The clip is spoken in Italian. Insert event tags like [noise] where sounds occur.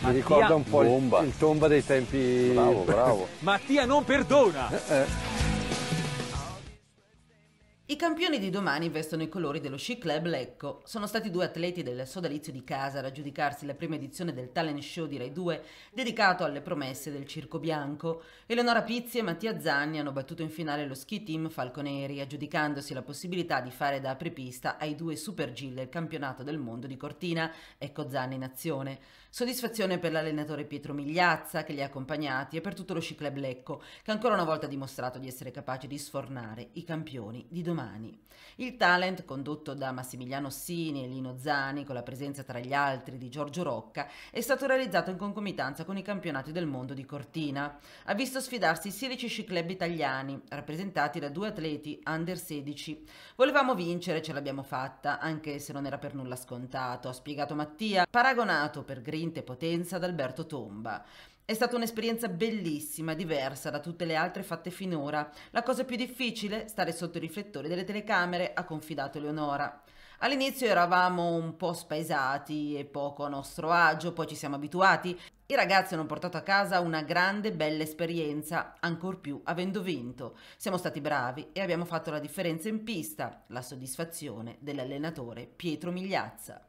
Mattia... Mi ricorda un po' bomba. il, il tomba dei tempi. Bravo, bravo. [laughs] Mattia non perdona. eh. eh. I campioni di domani vestono i colori dello Sci Club Lecco. Sono stati due atleti del sodalizio di casa ad aggiudicarsi la prima edizione del talent show di Rai 2 dedicato alle promesse del Circo Bianco. Eleonora Pizzi e Mattia Zanni hanno battuto in finale lo ski team Falconeri, aggiudicandosi la possibilità di fare da apripista ai due Super G del campionato del mondo di Cortina. Ecco Zanni in azione. Soddisfazione per l'allenatore Pietro Migliazza che li ha accompagnati e per tutto lo Sci Club Lecco, che ancora una volta ha dimostrato di essere capace di sfornare i campioni di domani domani. Il talent, condotto da Massimiliano Sini e Lino Zani, con la presenza tra gli altri di Giorgio Rocca, è stato realizzato in concomitanza con i campionati del mondo di Cortina. Ha visto sfidarsi i 16 sci club italiani, rappresentati da due atleti under 16. Volevamo vincere, ce l'abbiamo fatta, anche se non era per nulla scontato, ha spiegato Mattia, paragonato per grinta e potenza ad Alberto Tomba. È stata un'esperienza bellissima, diversa da tutte le altre fatte finora. La cosa più difficile? Stare sotto i riflettori delle telecamere, ha confidato Leonora. All'inizio eravamo un po' spaesati e poco a nostro agio, poi ci siamo abituati. I ragazzi hanno portato a casa una grande bella esperienza, ancor più avendo vinto. Siamo stati bravi e abbiamo fatto la differenza in pista, la soddisfazione dell'allenatore Pietro Migliazza.